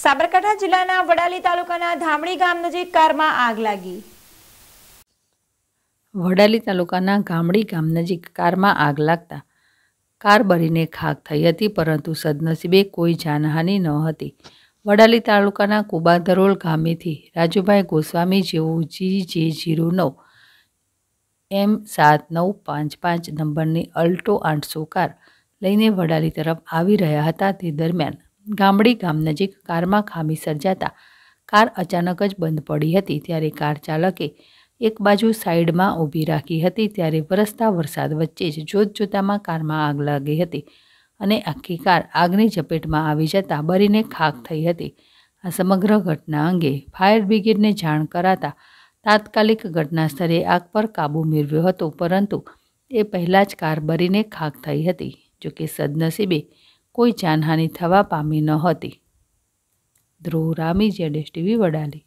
સાબરકાંઠા જિલ્લાના વડાલી તાલુકાના ધામણી ગામ નજીક કારમાં આગ લાગી વડાલી તાલુકાના ગામડી ગામ નજીક કારમાં આગ લાગતા કાર બળીને ખાક થઈ હતી પરંતુ સદનસીબે કોઈ જાનહાનિ ન હતી વડાલી તાલુકાના કુબાદરોલ ગામેથી રાજુભાઈ ગોસ્વામી જેવું જી જે જીરો નવ એમ સાત નવ પાંચ પાંચ નંબરની અલ્ટો આઠસો કાર લઈને વડાલી તરફ આવી રહ્યા હતા તે દરમિયાન ગામડી ગામ નજીક કારમાં ખામી સર્જાતા કાર અચાનક જ બંધ પડી હતી ત્યારે કાર ચાલકે એક બાજુ સાઈડમાં ઊભી રાખી હતી ત્યારે વરસતા વરસાદ વચ્ચે જ જોતજોતામાં કારમાં આગ લાગી હતી અને આખી કાર આગની ઝપેટમાં આવી જતાં બરીને ખાક થઈ હતી આ સમગ્ર ઘટના અંગે ફાયર બ્રિગેડને જાણ કરાતા તાત્કાલિક ઘટના સ્થળે આગ પર કાબૂ મેળવ્યો હતો પરંતુ એ પહેલાં જ કાર બરીને ખાક થઈ હતી જોકે સદનસીબે કોઈ જાનહાનિ થવા પામી નહોતી ધ્રુવ રામી જેડેશ ટીવી વડાલી